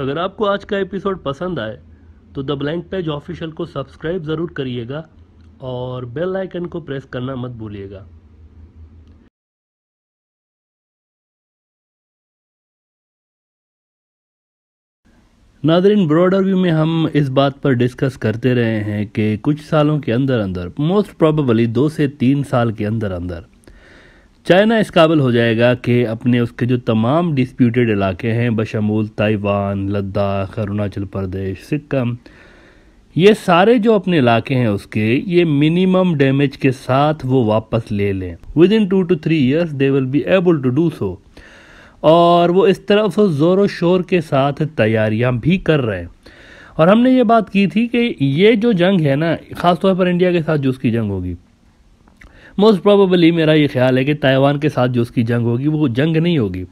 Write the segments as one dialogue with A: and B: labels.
A: अगर आपको आज का एपिसोड पसंद आए तो द ब्लैंक पेज ऑफिशियल को सब्सक्राइब ज़रूर करिएगा और बेल आइकन को प्रेस करना मत भूलिएगा नादरीन ब्रॉडर व्यू में हम इस बात पर डिस्कस करते रहे हैं कि कुछ सालों के अंदर अंदर मोस्ट प्रॉबली दो से तीन साल के अंदर अंदर चाइना इस काबिल हो जाएगा कि अपने उसके जो तमाम डिस्प्यूटेड इलाके हैं बशमूल ताइवान लद्दाख अरुणाचल प्रदेश सिक्किम ये सारे जो अपने इलाके हैं उसके ये मिनिमम डैमेज के साथ वो वापस ले लें within two two three years they will be able to do so और वो इस तरफ ज़ोर शोर के साथ तैयारियां भी कर रहे हैं और हमने ये बात की थी कि ये जो जंग है ना ख़ासतौर पर इंडिया के साथ जो उसकी जंग होगी मोस्ट प्रॉबली मेरा ये ख्याल है कि ताइवान के साथ जो उसकी जंग होगी वो जंग नहीं होगी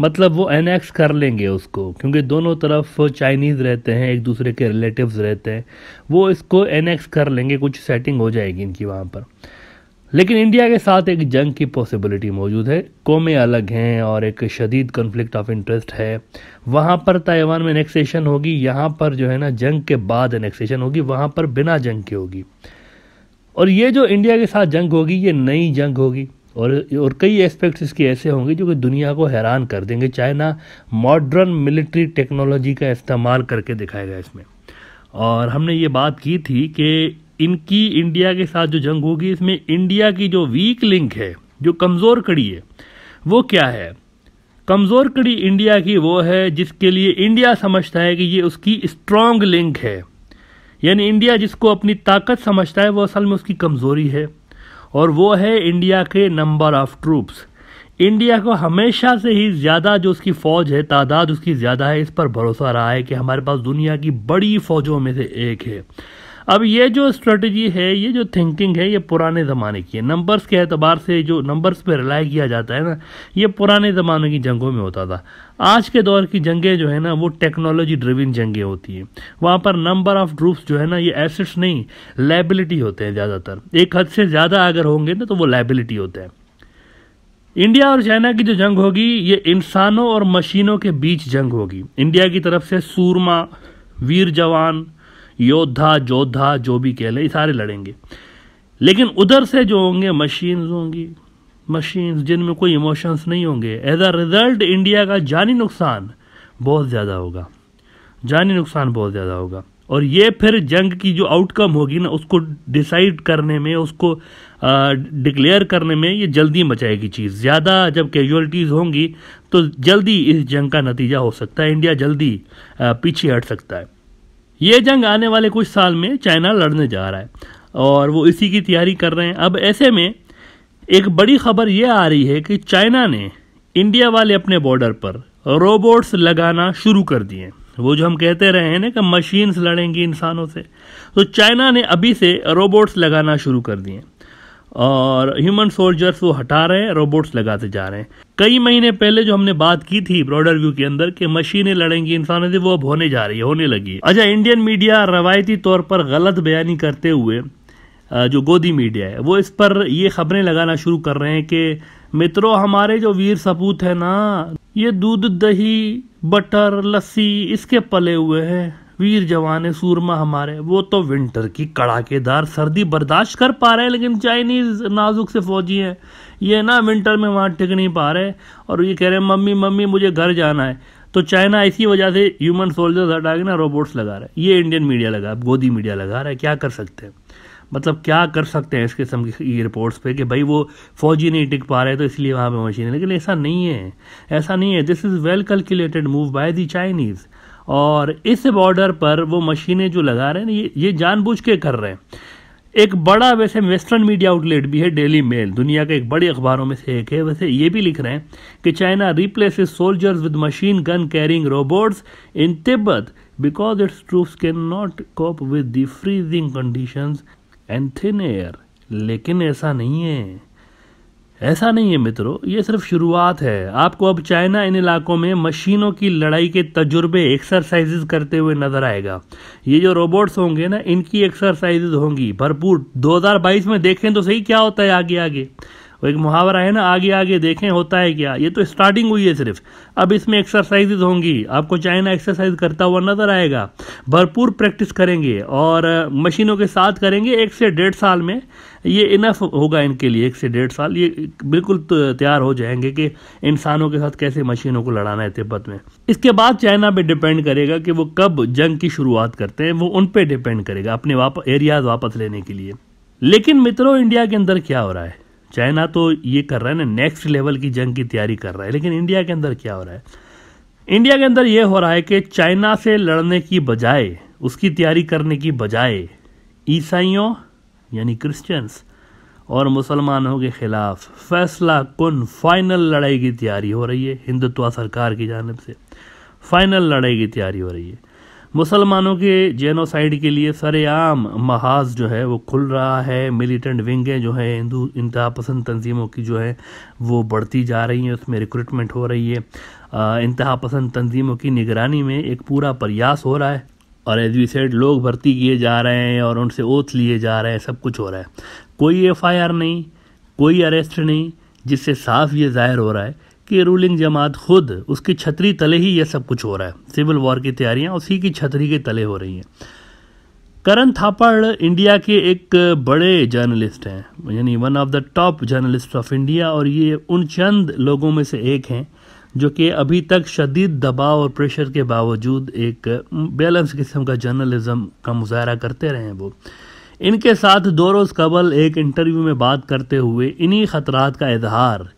A: मतलब वो एनेक्स कर लेंगे उसको क्योंकि दोनों तरफ चाइनीज़ रहते हैं एक दूसरे के रिलेटिव्स रहते हैं वो इसको एनेक्स कर लेंगे कुछ सेटिंग हो जाएगी इनकी वहाँ पर लेकिन इंडिया के साथ एक जंग की पॉसिबिलिटी मौजूद है कौमें अलग हैं और एक शदीद कन्फ्लिक्ट ऑफ इंटरेस्ट है वहाँ पर ताइवान में एनेक्सेशन होगी यहाँ पर जो है ना जंग के बाद एनेक्सेशन होगी वहाँ पर बिना जंग के होगी और ये जो इंडिया के साथ जंग होगी ये नई जंग होगी और और कई एस्पेक्ट्स इसके ऐसे होंगे जो कि दुनिया को हैरान कर देंगे चाइना मॉडर्न मिलिट्री टेक्नोलॉजी का इस्तेमाल करके दिखाएगा इसमें और हमने ये बात की थी कि इनकी इंडिया के साथ जो जंग होगी इसमें इंडिया की जो वीक लिंक है जो कमज़ोर कड़ी है वो क्या है कमज़ोर कड़ी इंडिया की वो है जिसके लिए इंडिया समझता है कि ये उसकी स्ट्रॉन्ग लिंक है यानी इंडिया जिसको अपनी ताकत समझता है वो असल में उसकी कमज़ोरी है और वो है इंडिया के नंबर ऑफ़ ट्रूप्स इंडिया को हमेशा से ही ज़्यादा जो उसकी फ़ौज है तादाद उसकी ज़्यादा है इस पर भरोसा रहा है कि हमारे पास दुनिया की बड़ी फ़ौजों में से एक है अब ये जो स्ट्रेटजी है ये जो थिंकिंग है ये पुराने ज़माने की है नंबर्स के अतबार से जो नंबर्स पे रिलाई किया जाता है ना ये पुराने ज़माने की जंगों में होता था आज के दौर की जंगें जो है ना वो टेक्नोलॉजी ड्रिविन जंगें होती हैं वहाँ पर नंबर ऑफ ग्रुप्स जो है ना ये एसेट्स नहीं लाइबिलिटी होते हैं ज़्यादातर एक हद से ज़्यादा अगर होंगे ना तो वो लाइबिलिटी होते हैं इंडिया और चाइना की जो जंग होगी ये इंसानों और मशीनों के बीच जंग होगी इंडिया की तरफ से सूरमा वीर जवान योद्धा जोधा जो भी कह लें सारे लड़ेंगे लेकिन उधर से जो होंगे मशीन्स होंगी मशीन्स जिनमें कोई इमोशंस नहीं होंगे एज अ रिज़ल्ट इंडिया का जानी नुकसान बहुत ज़्यादा होगा जानी नुकसान बहुत ज़्यादा होगा और ये फिर जंग की जो आउटकम होगी ना उसको डिसाइड करने में उसको डिक्लेयर करने में ये जल्दी मचाएगी चीज़ ज़्यादा जब कैजुअलिटीज़ होंगी तो जल्दी इस जंग का नतीजा हो सकता है इंडिया जल्दी आ, पीछे हट सकता है ये जंग आने वाले कुछ साल में चाइना लड़ने जा रहा है और वो इसी की तैयारी कर रहे हैं अब ऐसे में एक बड़ी खबर यह आ रही है कि चाइना ने इंडिया वाले अपने बॉर्डर पर रोबोट्स लगाना शुरू कर दिए वो जो हम कहते रहे हैं ना कि मशीन्स लड़ेंगी इंसानों से तो चाइना ने अभी से रोबोट्स लगाना शुरू कर दिए और ह्यूमन सोल्जर्स वो हटा रहे हैं रोबोट्स लगाते जा रहे हैं कई महीने पहले जो हमने बात की थी ब्रॉडर व्यू के अंदर कि मशीनें लड़ेंगी इंसानों से वो अब होने जा रही है होने लगी है अच्छा इंडियन मीडिया रवायती तौर पर गलत बयानी करते हुए जो गोदी मीडिया है वो इस पर ये खबरें लगाना शुरू कर रहे हैं कि मित्रों हमारे जो वीर सपूत है ना ये दूध दही बटर लस्सी इसके पले हुए हैं वीर जवान है सूरमा हमारे वो तो विंटर की कड़ाकेदार सर्दी बर्दाश्त कर पा रहे हैं लेकिन चाइनीज़ नाजुक से फौजी हैं ये ना विंटर में वहाँ टिक नहीं पा रहे और ये कह रहे हैं मम्मी मम्मी मुझे घर जाना है तो चाइना इसी वजह से ह्यूमन सोल्जर्स हटा के ना रोबोट्स लगा रहे ये इंडियन मीडिया लगा गोदी मीडिया लगा रहा है क्या कर सकते हैं मतलब क्या कर सकते हैं इस किस्म की ये रिपोर्ट्स पे कि भाई वो फौजी नहीं टिक पा रहे तो इसलिए वहाँ पे मशीन है लेकिन ऐसा नहीं है ऐसा नहीं है this is well calculated move by the Chinese और इस बॉर्डर पर वो मशीनें जो लगा रहे हैं ये ये जानबूझ के कर रहे हैं एक बड़ा वैसे वेस्टर्न मीडिया आउटलेट भी है डेली मेल दुनिया के एक बड़े अखबारों में से एक है वैसे ये भी लिख रहे हैं कि China replaces soldiers with machine gun carrying robots in Tibet because its troops can not cope with the freezing conditions and thin air लेकिन ऐसा नहीं है ऐसा नहीं है मित्रों ये सिर्फ शुरुआत है आपको अब चाइना इन इलाकों में मशीनों की लड़ाई के तजुर्बे एक्सरसाइजेज करते हुए नजर आएगा ये जो रोबोट्स होंगे ना इनकी एक्सरसाइजेज होंगी भरपूर 2022 में देखें तो सही क्या होता है आगे आगे वो एक मुहावरा है ना आगे आगे देखें होता है क्या ये तो स्टार्टिंग हुई है सिर्फ अब इसमें एक्सरसाइजेज होंगी आपको चाइना एक्सरसाइज करता हुआ नजर आएगा भरपूर प्रैक्टिस करेंगे और मशीनों के साथ करेंगे एक से डेढ़ साल में ये इनफ होगा इनके लिए एक से डेढ़ साल ये बिल्कुल तैयार हो जाएंगे कि इंसानों के साथ कैसे मशीनों को लड़ाना है तिब्बत में इसके बाद चाइना पे डिपेंड करेगा कि वो कब जंग की शुरुआत करते हैं वो उन पर डिपेंड करेगा अपने वाप, एरियाज वापस लेने के लिए लेकिन मित्रों इंडिया के अंदर क्या हो रहा है चाइना तो ये कर रहा है ना नेक्स्ट लेवल की जंग की तैयारी कर रहा है लेकिन इंडिया के अंदर क्या हो रहा है इंडिया के अंदर ये हो रहा है कि चाइना से लड़ने की बजाय उसकी तैयारी करने की बजाय ईसाइयों यानी क्रिश्चियंस और मुसलमानों के खिलाफ फैसला कन फाइनल लड़ाई की तैयारी हो रही है हिंदुत्वा सरकार की जानब से फाइनल लड़ाई की तैयारी हो रही है मुसलमानों के जेनोसाइड के लिए सरेआम महाज जो है वो खुल रहा है मिलिटेंट विंगें जो है हिंदू इंतहा पसंद तंजीमों की जो है वो बढ़ती जा रही हैं उसमें रिक्रूटमेंट हो रही है इंतहा पसंद तंजीमों की निगरानी में एक पूरा प्रयास हो रहा है और एज वी सेड लोग भर्ती किए जा रहे हैं और उनसे ओथ लिए जा रहे हैं सब कुछ हो रहा है कोई एफ आई आर नहीं कोई अरेस्ट नहीं जिससे साफ ये ज़ाहिर हो रहा है कि रूलिंग जमात खुद उसकी छतरी तले ही यह सब कुछ हो रहा है सिविल वॉर की तैयारियां उसी की छतरी के तले हो रही हैं करण थापड़ इंडिया के एक बड़े जर्नलिस्ट हैं यानी one of the top journalist of India और ये उन चंद लोगों में से एक हैं जो कि अभी तक शदीद दबाव और प्रेशर के बावजूद एक बैलेंस किस्म का जर्नलिज्म का मुजाहरा करते रहे हैं वो इनके साथ दो रोज़ कबल एक इंटरव्यू में बात करते हुए इन्हीं ख़तरात का इजहार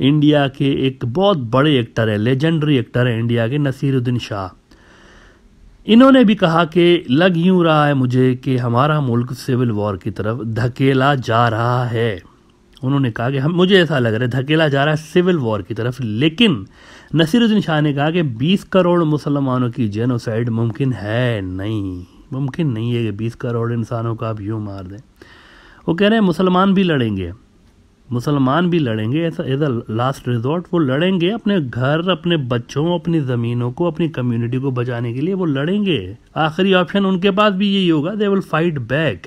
A: इंडिया के एक बहुत बड़े एक्टर है लेजेंडरी एक्टर है इंडिया के नसीरुद्दीन शाह इन्होंने भी कहा कि लग यूँ रहा है मुझे कि हमारा मुल्क सिविल वॉर की तरफ धकेला जा रहा है उन्होंने कहा कि हम मुझे ऐसा लग रहा है धकेला जा रहा है सिविल वॉर की तरफ लेकिन नसीरुद्दीन शाह ने कहा कि 20 करोड़ मुसलमानों की जेनोसाइड मुमकिन है नहीं मुमकिन नहीं है कि 20 करोड़ इंसानों का आप यूँ मार दें वो कह रहे हैं मुसलमान भी लड़ेंगे मुसलमान भी लड़ेंगे ऐसा एज अ लास्ट रिजॉर्ट वो लड़ेंगे अपने घर अपने बच्चों अपनी ज़मीनों को अपनी कम्युनिटी को बचाने के लिए वो लड़ेंगे आखिरी ऑप्शन उनके पास भी यही होगा they will fight back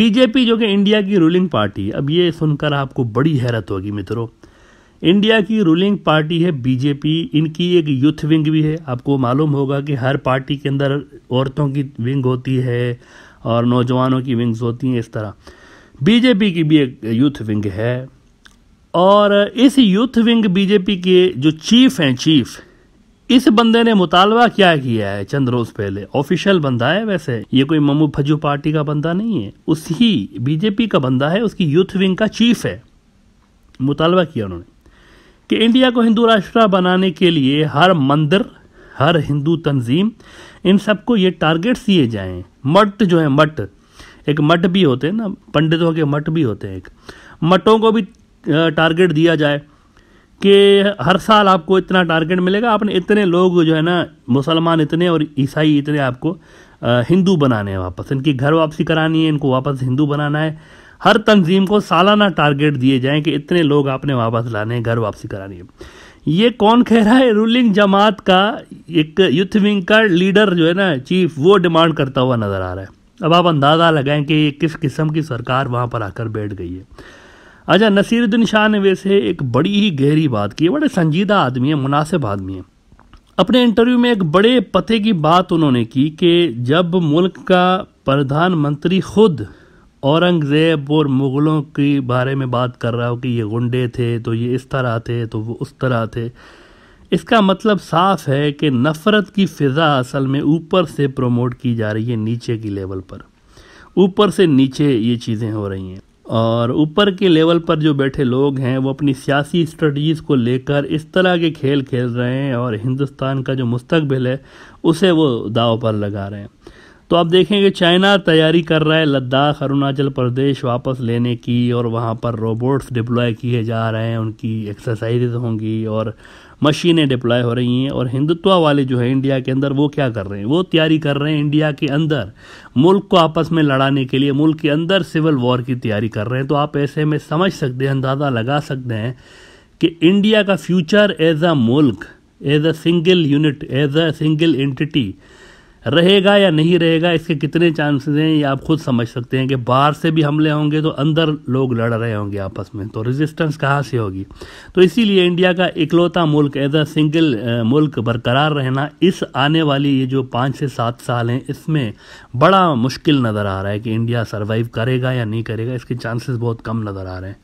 A: BJP जो कि इंडिया की रूलिंग पार्टी अब ये सुनकर आपको बड़ी हैरत होगी मित्रों इंडिया की रूलिंग पार्टी है बीजेपी इनकी एक यूथ विंग भी है आपको मालूम होगा कि हर पार्टी के अंदर औरतों की विंग होती है और नौजवानों की विंग्स होती हैं इस तरह बीजेपी की भी एक यूथ विंग है और इस यूथ विंग बीजेपी के जो चीफ हैं चीफ इस बंदे ने मुतालबा क्या किया है चंद रोज पहले ऑफिशियल बंदा है वैसे ये कोई ममू फजू पार्टी का बंदा नहीं है उसी बीजेपी का बंदा है उसकी यूथ विंग का चीफ है मुतालबा किया उन्होंने कि इंडिया को हिंदू राष्ट्र बनाने के लिए हर मंदिर हर हिंदू तंजीम इन सबको ये टारगेट्स दिए जाएं मट जो है मट एक मठ भी होते हैं ना पंडितों के मठ भी होते हैं एक मठों को भी टारगेट दिया जाए कि हर साल आपको इतना टारगेट मिलेगा आपने इतने लोग जो है ना मुसलमान इतने और ईसाई इतने आपको हिंदू बनाने हैं वापस इनकी घर वापसी करानी है इनको वापस हिंदू बनाना है हर तंजीम को सालाना टारगेट दिए जाएं कि इतने लोग आपने वापस लाने हैं घर वापसी करानी है ये कौन कह रहा है रूलिंग जमात का एक यूथ विंग का लीडर जो है ना चीफ वो डिमांड करता हुआ नज़र आ रहा है अब आप अंदाज़ा लगाएं कि किस किस्म की सरकार वहाँ पर आकर बैठ गई है अच्छा नसीरुद्दीन शाह ने वैसे एक बड़ी ही गहरी बात की बड़े संजीदा आदमी है मुनासिब आदमी है अपने इंटरव्यू में एक बड़े पते की बात उन्होंने की कि जब मुल्क का प्रधानमंत्री खुद औरंगज़ेब और मुग़लों के बारे में बात कर रहा हो कि ये गुंडे थे तो ये इस तरह थे तो वो उस तरह थे इसका मतलब साफ है कि नफ़रत की फ़िज़ा असल में ऊपर से प्रमोट की जा रही है नीचे की लेवल पर ऊपर से नीचे ये चीज़ें हो रही हैं और ऊपर के लेवल पर जो बैठे लोग हैं वो अपनी सियासी स्ट्रेटजीज़ को लेकर इस तरह के खेल खेल रहे हैं और हिंदुस्तान का जो मुस्तबिल है उसे वो दाव पर लगा रहे हैं तो आप देखेंगे चाइना तैयारी कर रहा है लद्दाख अरुणाचल प्रदेश वापस लेने की और वहाँ पर रोबोट्स डिप्लॉय किए जा रहे हैं उनकी एक्सरसाइज होंगी और मशीनें डिप्लॉय हो रही हैं और हिंदुत्व वाले जो है इंडिया के अंदर वो क्या कर रहे हैं वो तैयारी कर रहे हैं इंडिया के अंदर मुल्क को आपस में लड़ाने के लिए मुल्क के अंदर सिविल वॉर की तैयारी कर रहे हैं तो आप ऐसे में समझ सकते हैं अंदाज़ा लगा सकते हैं कि इंडिया का फ्यूचर एज अ मुल्क as a single unit as a single entity रहेगा या नहीं रहेगा इसके कितने चांसेस हैं ये आप खुद समझ सकते हैं कि बाहर से भी हमले होंगे तो अंदर लोग लड़ रहे होंगे आपस में तो रेजिस्टेंस कहाँ से होगी तो इसीलिए इंडिया का इकलौता मुल्क एज अ सिंगल मुल्क बरकरार रहना इस आने वाली ये जो पाँच से सात साल हैं इसमें बड़ा मुश्किल नज़र आ रहा है कि इंडिया सर्वाइव करेगा या नहीं करेगा इसके चांसेस बहुत कम नज़र आ रहे हैं